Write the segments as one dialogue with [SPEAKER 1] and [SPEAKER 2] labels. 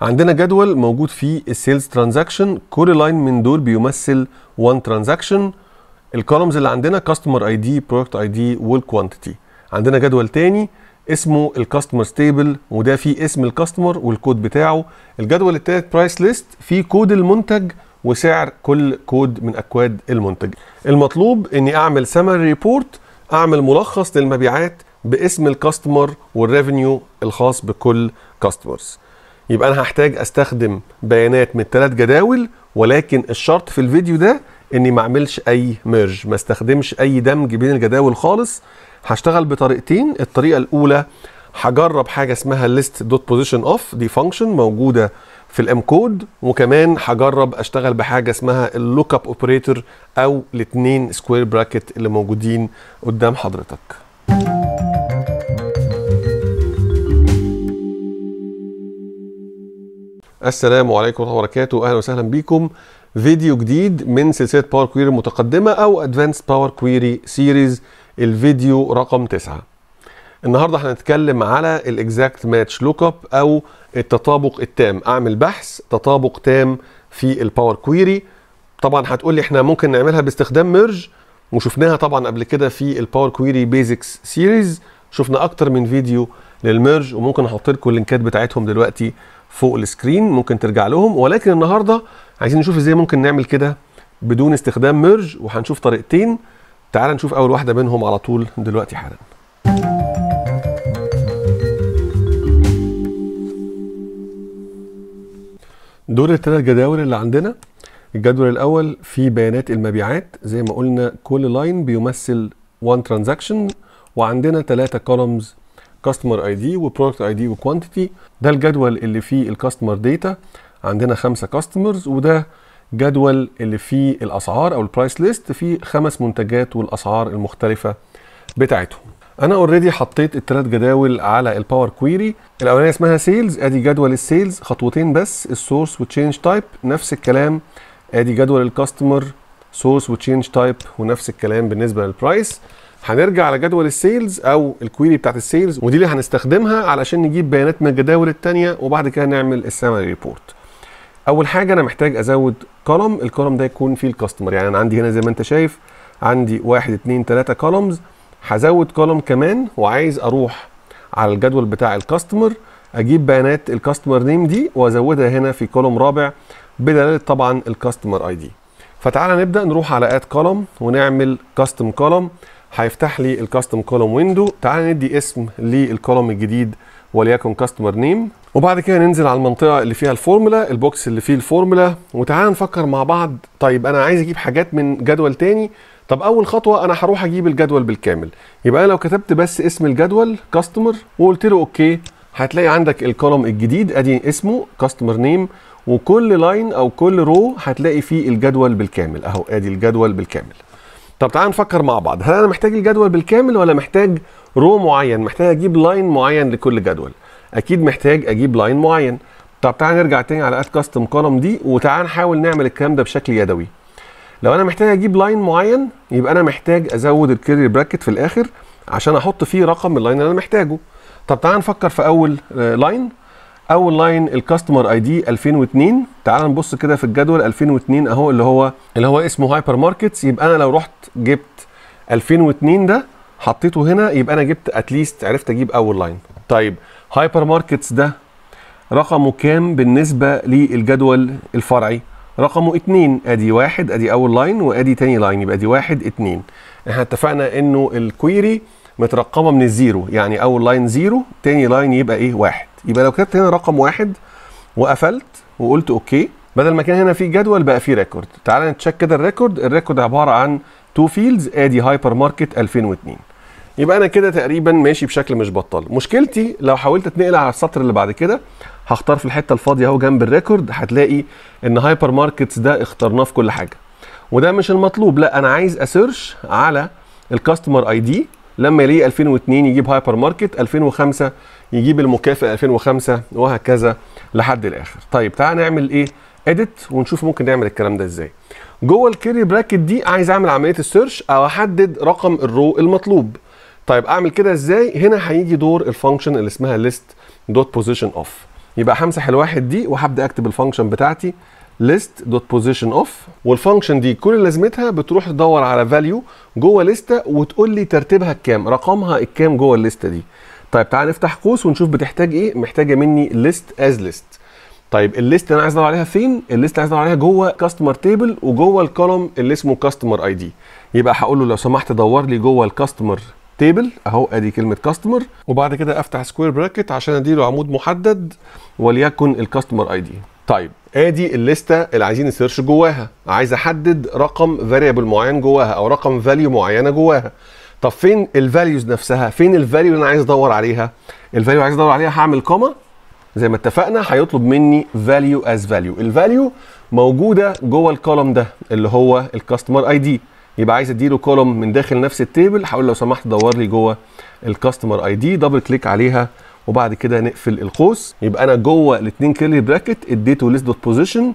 [SPEAKER 1] عندنا جدول موجود فيه السيلز ترانزاكشن كل لاين من دول بيمثل 1 ترانزاكشن الكولومز اللي عندنا كاستمر اي دي برودكت اي دي والكوانتيتي عندنا جدول تاني اسمه الكاستمر ستيبل وده فيه اسم الكاستمر والكود بتاعه الجدول التالت برايس ليست فيه كود المنتج وسعر كل كود من اكواد المنتج المطلوب اني اعمل سمر ريبورت اعمل ملخص للمبيعات باسم الكاستمر والريفينيو الخاص بكل كاستمرز يبقى انا هحتاج استخدم بيانات من ثلاث جداول ولكن الشرط في الفيديو ده اني ما اعملش اي ميرج ما استخدمش اي دمج بين الجداول خالص هشتغل بطريقتين الطريقه الاولى هجرب حاجه اسمها list dot position اوف دي فانكشن موجوده في الام كود وكمان هجرب اشتغل بحاجه اسمها اللوك اب اوبريتور او الاثنين سكوير براكت اللي موجودين قدام حضرتك السلام عليكم ورحمه الله وبركاته اهلا وسهلا بيكم فيديو جديد من سلسله باور كويري المتقدمه او ادفانس باور كويري سيريز الفيديو رقم 9 النهارده هنتكلم على الاكزاكت ماتش لوك اب او التطابق التام اعمل بحث تطابق تام في الباور كويري طبعا هتقول لي احنا ممكن نعملها باستخدام ميرج وشفناها طبعا قبل كده في الباور كويري بيزكس سيريز شفنا اكتر من فيديو للميرج وممكن احط لكم اللينكات بتاعتهم دلوقتي فوق السكرين ممكن ترجع لهم ولكن النهارده عايزين نشوف ازاي ممكن نعمل كده بدون استخدام ميرج وهنشوف طريقتين تعال نشوف اول واحده منهم على طول دلوقتي حالا دول الثلاث جداول اللي عندنا الجدول الاول فيه بيانات المبيعات زي ما قلنا كل لاين بيمثل 1 ترانزاكشن وعندنا ثلاثة كولومز كاستمر اي دي وبرودكت اي دي وكوانتيتي ده الجدول اللي فيه الكاستمر داتا عندنا خمسه كاستمرز وده جدول اللي فيه الاسعار او البرايس ليست فيه خمس منتجات والاسعار المختلفه بتاعتهم انا اوريدي حطيت الثلاث جداول على الباور كويري الاولانيه اسمها سيلز ادي جدول السيلز خطوتين بس السورس وتشينج تايب نفس الكلام ادي جدول الكاستمر سورس وتشينج تايب ونفس الكلام بالنسبه للبرايس هنرجع على جدول السيلز او الكويري بتاعت السيلز ودي اللي هنستخدمها علشان نجيب بيانات من الجداول الثانيه وبعد كده نعمل السامري ريبورت اول حاجه انا محتاج ازود كولم الكولم ده يكون فيه الكاستمر يعني انا عندي هنا زي ما انت شايف عندي 1 2 3 كولمز هزود كولم كمان وعايز اروح على الجدول بتاع الكاستمر اجيب بيانات الكاستمر نيم دي وازودها هنا في كولم رابع بدلاله طبعا الكاستمر اي دي فتعالى نبدا نروح على اد كولم ونعمل كاستم كولم هيفتح لي الكاستم كولوم ويندو تعال ندي اسم للكولوم الجديد وليكن كاستمر نيم وبعد كده ننزل على المنطقه اللي فيها الفورمولا البوكس اللي فيه الفورمولا وتعال نفكر مع بعض طيب انا عايز اجيب حاجات من جدول تاني طب اول خطوه انا هروح اجيب الجدول بالكامل يبقى انا لو كتبت بس اسم الجدول كاستمر وقلت له اوكي هتلاقي عندك الكولوم الجديد ادي اسمه كاستمر نيم وكل لاين او كل رو هتلاقي فيه الجدول بالكامل اهو ادي الجدول بالكامل طب تعال نفكر مع بعض هل انا محتاج الجدول بالكامل ولا محتاج رو معين محتاج اجيب لاين معين لكل جدول اكيد محتاج اجيب لاين معين طب تعال نرجع تاني على اد كاستم كولم دي وتعال نحاول نعمل الكلام ده بشكل يدوي لو انا محتاج اجيب لاين معين يبقى انا محتاج ازود الكيري براكت في الاخر عشان احط فيه رقم اللاين اللي انا محتاجه طب تعال نفكر في اول لاين آه، اول لاين الكاستمر اي دي 2002 تعال نبص كده في الجدول 2002 اهو اللي هو اللي هو اسمه هايبر ماركتس يبقى انا لو رحت جبت 2002 ده حطيته هنا يبقى انا جبت اتليست عرفت اجيب اول لاين طيب هايبر ماركتس ده رقمه كام بالنسبه للجدول الفرعي رقمه 2 ادي واحد ادي اول لاين وادي تاني لاين يبقى دي واحد 2 احنا اتفقنا انه الكويري مترقمه من الزيرو يعني اول لاين زيرو تاني لاين يبقى ايه واحد يبقى لو كتبت هنا رقم واحد وقفلت وقلت اوكي بدل ما كان هنا في جدول بقى في ريكورد تعال نتشيك كده الريكورد الريكورد عباره عن تو فيلدز ادي هايبر ماركت 2002 يبقى انا كده تقريبا ماشي بشكل مش بطال مشكلتي لو حاولت اتنقل على السطر اللي بعد كده هختار في الحته الفاضيه اهو جنب الريكورد هتلاقي ان هايبر ماركتس ده اخترناه في كل حاجه وده مش المطلوب لا انا عايز اسيرش على الكاستمر اي دي لما يليه 2002 يجيب هايبر ماركت 2005 يجيب المكافئ 2005 وهكذا لحد الاخر طيب تعال نعمل ايه اديت ونشوف ممكن نعمل الكلام ده ازاي جوه الكيري براكت دي عايز اعمل عمليه السيرش او احدد رقم الرو المطلوب طيب اعمل كده ازاي هنا هيجي دور الفانكشن اللي اسمها ليست دوت بوزيشن اوف يبقى همسح الواحد دي وهبدا اكتب الفانكشن بتاعتي list دوت والفانكشن دي كل لازمتها بتروح تدور على فاليو جوه لسته وتقول لي ترتيبها الكام رقمها الكام جوه الليسته دي طيب تعال نفتح قوس ونشوف بتحتاج ايه محتاجه مني list as list طيب الليست انا عايز ادور عليها فين الليست عايز ادور عليها جوه كاستمر تيبل وجوه الكولوم اللي اسمه كاستمر اي دي يبقى هقول له لو سمحت دور لي جوه الكاستمر تيبل اهو ادي كلمه كاستمر وبعد كده افتح سكوير براكت عشان اديله عمود محدد وليكن الكاستمر اي دي طيب ادي الليسته اللي عايزين نسيرش جواها عايز احدد رقم فاريبل معين جواها او رقم فاليو معينه جواها طب فين الفاليوز نفسها فين الفاليو اللي انا عايز ادور عليها الفاليو عايز ادور عليها هعمل كوما زي ما اتفقنا هيطلب مني فاليو از فاليو الفاليو موجوده جوه الكولم ده اللي هو الكاستمر اي دي يبقى عايز اديله كولوم من داخل نفس التيبل هقول لو سمحت دور لي جوه الكاستمر اي دي دبل كليك عليها وبعد كده نقفل القوس يبقى انا جوه الاثنين كيرلي براكت اديته ليست دوت بوزيشن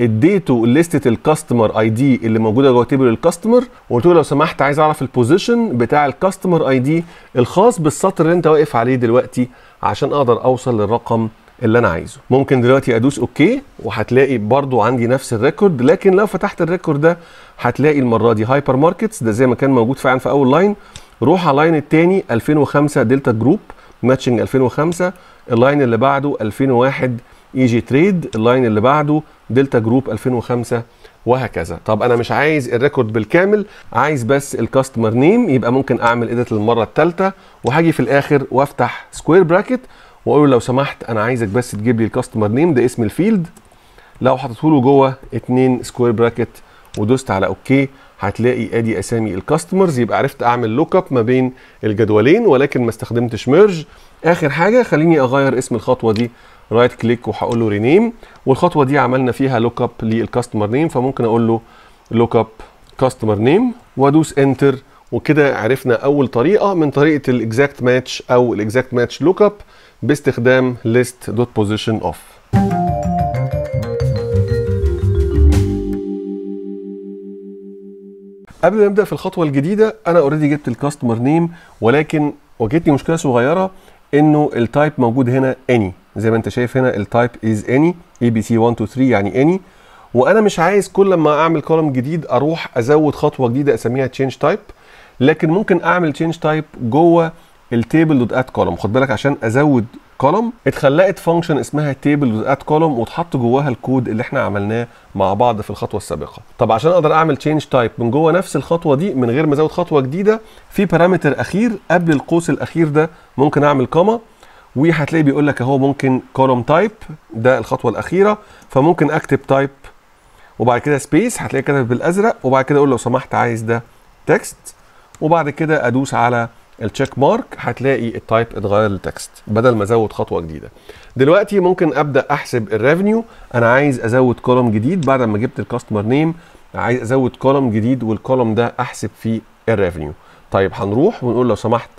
[SPEAKER 1] اديته ليست الكاستمر اي دي اللي موجوده جوه تيبل الكاستمر وقلت له لو سمحت عايز اعرف البوزيشن بتاع الكاستمر اي دي الخاص بالسطر اللي انت واقف عليه دلوقتي عشان اقدر اوصل للرقم اللي انا عايزه ممكن دلوقتي ادوس اوكي وهتلاقي برضو عندي نفس الريكورد لكن لو فتحت الريكورد ده هتلاقي المره دي هايبر ماركتس ده زي ما كان موجود فعلا في اول لاين روح على اللاين الثاني 2005 دلتا جروب ماتشنج 2005 اللاين اللي بعده 2001 اي جي تريد اللاين اللي بعده دلتا جروب 2005 وهكذا طب انا مش عايز الريكورد بالكامل عايز بس الكاستمر نيم يبقى ممكن اعمل ايديت للمره الثالثه وهاجي في الاخر وافتح سكوير براكت واقول له لو سمحت انا عايزك بس تجيب لي الكاستمر نيم ده اسم الفيلد لو حطيته له جوه 2 سكوير براكت ودوست على اوكي هتلاقي ادي اسامي الكاستمرز يبقى عرفت اعمل لوك اب ما بين الجدولين ولكن ما استخدمتش ميرج اخر حاجه خليني اغير اسم الخطوه دي رايت كليك وهقول له رينيم والخطوه دي عملنا فيها لوك اب للكاستمر نيم فممكن اقول له لوك اب كاستمر نيم وادوس انتر وكده عرفنا اول طريقه من طريقه الاكزاكت ماتش او الاكزاكت ماتش لوك اب باستخدام ليست دوت thank you قبل ما نبدا في الخطوه الجديده انا اوريدي جبت الكاستمر نيم ولكن واجهتني مشكله صغيره انه التايب موجود هنا اني زي ما انت شايف هنا التايب از اني اي بي سي 1 2 3 يعني اني وانا مش عايز كل ما اعمل كولوم جديد اروح ازود خطوه جديده اسميها تشينج تايب لكن ممكن اعمل تشينج تايب جوه التيبل دوت اد كولم خد بالك عشان ازود كولوم اتخلقت فانكشن اسمها تيبل ات كولوم واتحط جواها الكود اللي احنا عملناه مع بعض في الخطوه السابقه طب عشان اقدر اعمل تشينج تايب من جوه نفس الخطوه دي من غير ما ازود خطوه جديده في بارامتر اخير قبل القوس الاخير ده ممكن اعمل كوما وهتلاقي بيقول لك اهو ممكن كولوم تايب ده الخطوه الاخيره فممكن اكتب تايب وبعد كده سبيس هتلاقي كده بالازرق وبعد كده اقول لو سمحت عايز ده تكست وبعد كده ادوس على التشيك مارك هتلاقي التايب اتغير لتكست بدل ما ازود خطوه جديده دلوقتي ممكن ابدا احسب الريفنيو انا عايز ازود كولوم جديد بعد ما جبت الكاستمر نيم عايز ازود كولوم جديد والكولوم ده احسب فيه الريفنيو طيب هنروح ونقول لو سمحت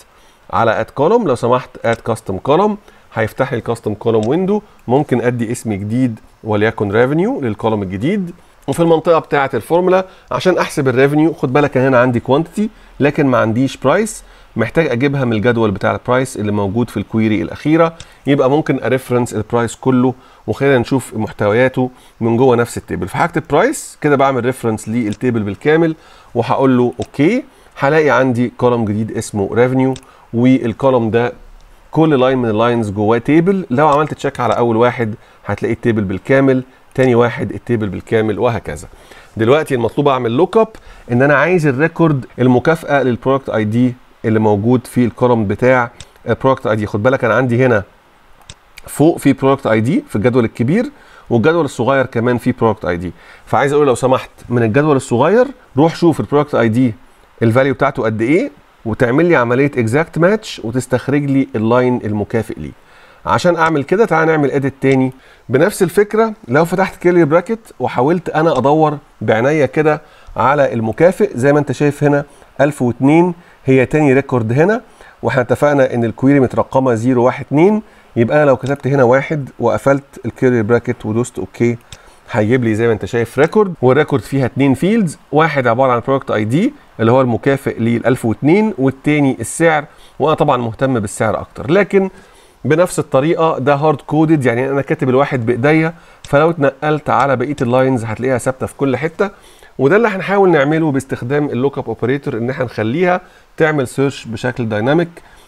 [SPEAKER 1] على اد كولوم لو سمحت اد كاستم كولوم هيفتح لي الكاستم كولوم ويندو ممكن ادي اسم جديد وليكن ريفنيو للكولوم الجديد وفي المنطقه بتاعه الفورمولا عشان احسب الريفنيو خد بالك هنا عندي كوانتيتي لكن ما عنديش برايس محتاج اجيبها من الجدول بتاع البرايس اللي موجود في الكويري الاخيره يبقى ممكن اريفرنس البرايس كله وخلينا نشوف محتوياته من جوه نفس التيبل في برايس البرايس كده بعمل ريفرنس للتيبل بالكامل وهقول له اوكي هلاقي عندي كولوم جديد اسمه ريفينيو والكولوم ده كل لاين من اللاينز جواه تيبل لو عملت تشيك على اول واحد هتلاقي التيبل بالكامل تاني واحد التيبل بالكامل وهكذا دلوقتي المطلوب اعمل لوك اب ان انا عايز الريكورد المكافاه للبرودكت اي دي اللي موجود في الكولوم بتاع البرودكت اي دي خد بالك انا عندي هنا فوق في برودكت اي دي في الجدول الكبير والجدول الصغير كمان في برودكت اي دي فعايز اقول لو سمحت من الجدول الصغير روح شوف البرودكت اي دي الفاليو بتاعته قد ايه وتعمل لي عمليه اكزاكت ماتش وتستخرج لي اللاين المكافئ ليه عشان اعمل كده تعال نعمل اديت تاني بنفس الفكره لو فتحت كيرلي براكت وحاولت انا ادور بعنايه كده على المكافئ زي ما انت شايف هنا 1002 هي تاني ريكورد هنا واحنا اتفقنا ان الكويري مترقمه 0 1 2 يبقى انا لو كتبت هنا واحد وقفلت الكيري براكت ودوست اوكي هيجيب لي زي ما انت شايف ريكورد والريكورد فيها اتنين فيلدز واحد عباره عن برودكت اي دي اللي هو المكافئ لل 1002 والتاني السعر وانا طبعا مهتم بالسعر اكتر لكن بنفس الطريقه ده هارد كودد يعني انا كاتب الواحد بايديا فلو اتنقلت على بقيه اللاينز هتلاقيها ثابته في كل حته وده اللي هنحاول نعمله باستخدام اللوك اب اوبريتور ان احنا نخليها تعمل سيرش بشكل دايناميك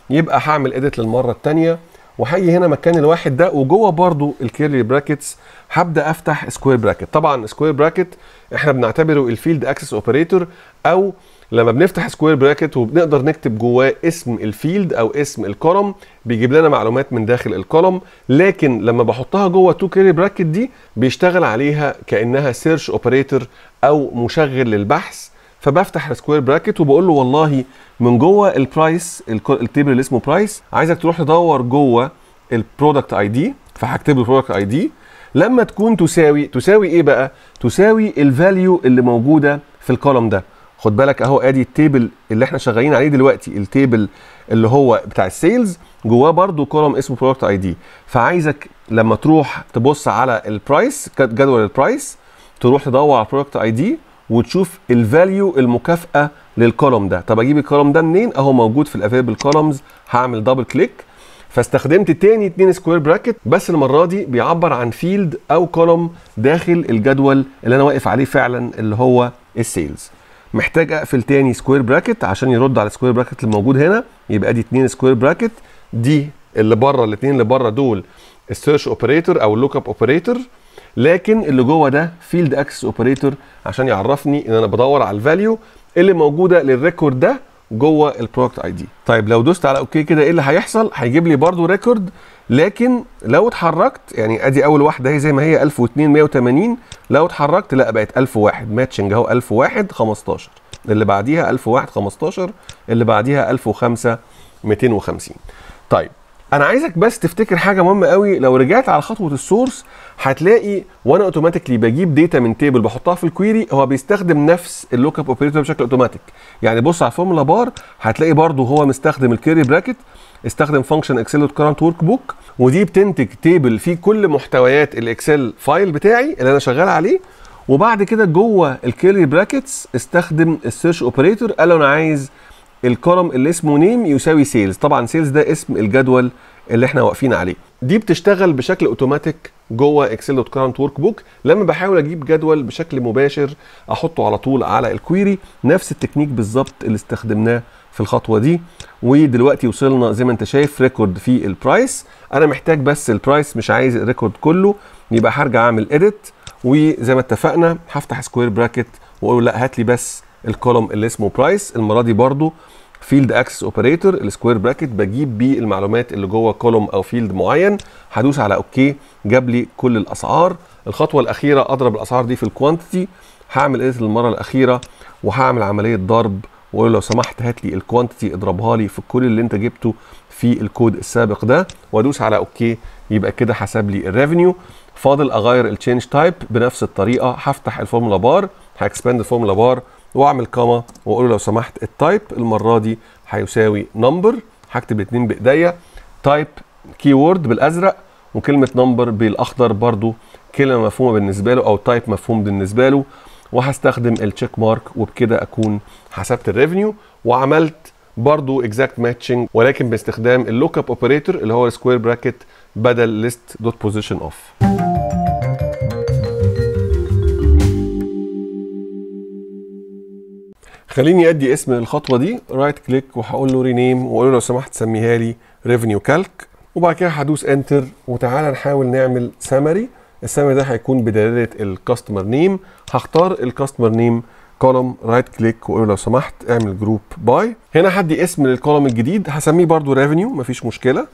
[SPEAKER 1] يبقى هعمل اديت للمره الثانيه وهاجي هنا مكان الواحد ده وجوه برضو الكيرلي براكتس هبدا افتح سكوير براكت طبعا سكوير براكت احنا بنعتبره الفيلد اكسس اوبريتور او لما بنفتح سكوير براكت وبنقدر نكتب جواه اسم الفيلد او اسم الكولم بيجيب لنا معلومات من داخل الكولم لكن لما بحطها جوه تو كيري براكت دي بيشتغل عليها كانها سيرش اوبريتور او مشغل للبحث فبفتح السكوير براكت وبقول له والله من جوه البرايس التيبل اللي اسمه برايس عايزك تروح تدور جوه البرودكت اي دي فهكتب له برودكت اي دي لما تكون تساوي تساوي ايه بقى؟ تساوي الفاليو اللي موجوده في الكولم ده خد بالك اهو ادي التيبل اللي احنا شغالين عليه دلوقتي التيبل اللي هو بتاع السيلز جواه برده كولوم اسمه برودكت اي دي فعايزك لما تروح تبص على البرايس جدول البرايس تروح تدور على برودكت اي دي وتشوف الفاليو المكافاه للكولوم ده طب اجيب الكولوم ده منين اهو موجود في الافيبل كولومز هعمل دبل كليك فاستخدمت تاني اتنين سكوير براكت بس المره دي بيعبر عن فيلد او كولوم داخل الجدول اللي انا واقف عليه فعلا اللي هو السيلز محتاج اقفل تاني سكوير براكت عشان يرد على السكوير براكت الموجود هنا يبقى دي 2 سكوير براكت دي اللي بره الاثنين اللي بره دول السيرش اوبريتور او اللوك اب اوبريتور لكن اللي جوه ده فيلد اكسس اوبريتور عشان يعرفني ان انا بدور على الفاليو اللي موجوده للريكورد ده جوه البرودكت اي دي طيب لو دوست على اوكي كده ايه اللي هيحصل هيجيب لي برده ريكورد لكن لو اتحركت يعني ادي اول واحده اهي زي ما هي 1002 180 لو اتحركت لا بقت 1001 ماتشنج اهو 1001 15 اللي بعديها 1001 15 اللي بعديها 1005 250 طيب انا عايزك بس تفتكر حاجه مهمه قوي لو رجعت على خطوه السورس هتلاقي وانا اوتوماتيكلي بجيب داتا من تيبل بحطها في الكويري هو بيستخدم نفس اللوك اب اوبريتور بشكل اوتوماتيك يعني بص على الفورمولا بار هتلاقي برده هو مستخدم الكيري براكت استخدم فانكشن اكسل دوت كرنت ورك بوك ودي بتنتج تيبل فيه كل محتويات الاكسل فايل بتاعي اللي انا شغال عليه وبعد كده جوه الكيري براكتس استخدم السيرش اوبريتور قال انا عايز الكرم اللي اسمه نيم يساوي سيلز طبعا سيلز ده اسم الجدول اللي احنا واقفين عليه دي بتشتغل بشكل اوتوماتيك جوه اكسل دوت كرنت ورك بوك لما بحاول اجيب جدول بشكل مباشر احطه على طول على الكويري نفس التكنيك بالظبط اللي استخدمناه في الخطوه دي ودلوقتي وصلنا زي ما انت شايف ريكورد في البرايس انا محتاج بس البرايس مش عايز الريكورد كله يبقى هرجع اعمل اديت وزي ما اتفقنا هفتح سكوير براكت واقول لا هات لي بس الكولوم اللي اسمه برايس المره دي برضو فيلد اكسس اوبريتور السكوير براكت بجيب بيه المعلومات اللي جوه كولوم او فيلد معين هدوس على اوكي جاب لي كل الاسعار الخطوه الاخيره اضرب الاسعار دي في الكوانتيتي هعمل ايديت للمره الاخيره وهعمل عمليه ضرب واقول لو سمحت هات لي الكوانتيتي اضربها لي في كل اللي انت جبته في الكود السابق ده وادوس على اوكي يبقى كده حسب لي الريفينيو فاضل اغير التشينج تايب بنفس الطريقه هفتح الفورمولا بار هاكسباند الفورمولا بار واعمل كاما واقول له لو سمحت التايب المره دي هيساوي نمبر هكتب الاثنين بايديا تايب كي وورد بالازرق وكلمه نمبر بالاخضر برضو كلمه مفهومه بالنسبه له او تايب مفهوم بالنسبه له وهستخدم التشيك مارك وبكده اكون حسبت الريفنيو وعملت برضو اكزاكت ماتشنج ولكن باستخدام اللوك اب اوبريتور اللي هو سكوير براكت بدل ليست دوت بوزيشن اوف خليني ادي اسم الخطوه دي رايت كليك وهقول له رينيم واقول له لو سمحت سميها لي ريفينيو كالك وبعد كده هدوس انتر وتعالى نحاول نعمل سمري السمري ده هيكون بدلاله الكاستمر نيم هختار الكاستمر نيم كولوم رايت كليك واقول لو سمحت اعمل جروب باي هنا هدي اسم للكولوم الجديد هسميه برده ريفينيو مفيش مشكله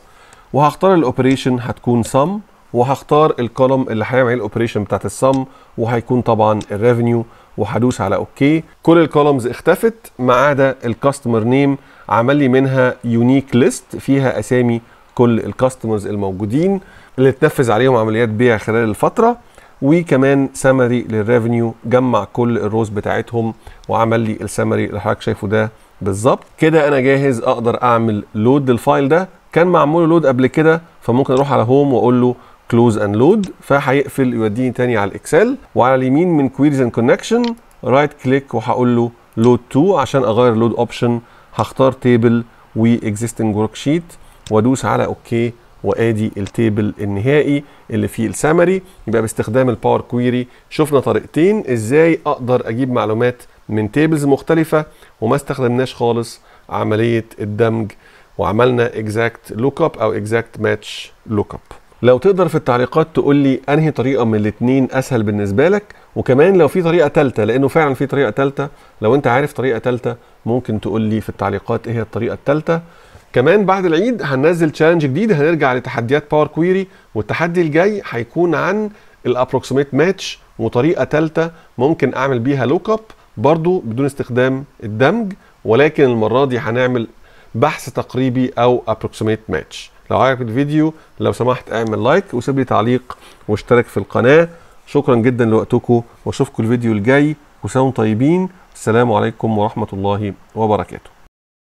[SPEAKER 1] وهختار الاوبريشن هتكون سم وهختار الكولوم اللي هيعمل الاوبريشن بتاعت السم وهيكون طبعا الريفينيو وهدوس على اوكي كل الكولومز اختفت ما عدا الكاستمر نيم عمل لي منها يونيك ليست فيها اسامي كل الكاستمرز الموجودين اللي اتنفذ عليهم عمليات بيع خلال الفتره وكمان سمري للريفنيو جمع كل الروز بتاعتهم وعمل لي السمري اللي حضرتك شايفه ده بالظبط كده انا جاهز اقدر اعمل لود للفايل ده كان معمول لود قبل كده فممكن اروح على هوم واقول له كلوز اند لود فهيقفل يوديني تاني على الاكسل وعلى اليمين من كويريز اند كونكشن رايت كليك وهقول له لود 2 عشان اغير لود اوبشن هختار تيبل واكزيستنج ورك شيت وادوس على اوكي وادي التيبل النهائي اللي فيه السامري يبقى باستخدام الباور كويري شفنا طريقتين ازاي اقدر اجيب معلومات من تيبلز مختلفه وما استخدمناش خالص عمليه الدمج وعملنا اكزاكت لوك اب او اكزاكت ماتش لوك اب لو تقدر في التعليقات تقول لي انهي طريقه من الاثنين اسهل بالنسبه لك وكمان لو في طريقه ثالثه لانه فعلا في طريقه ثالثه لو انت عارف طريقه ثالثه ممكن تقول لي في التعليقات ايه هي الطريقه الثالثه كمان بعد العيد هننزل تشالنج جديد هنرجع لتحديات باور كويري والتحدي الجاي هيكون عن الابروكسيميت ماتش وطريقه ثالثه ممكن اعمل بيها لوك اب برضو بدون استخدام الدمج ولكن المره دي هنعمل بحث تقريبي او ابروكسيميت ماتش لو عجبك الفيديو لو سمحت اعمل لايك وسيب لي تعليق واشترك في القناه شكرا جدا لوقتكم واشوفكم الفيديو الجاي وسلام طيبين السلام عليكم ورحمه الله وبركاته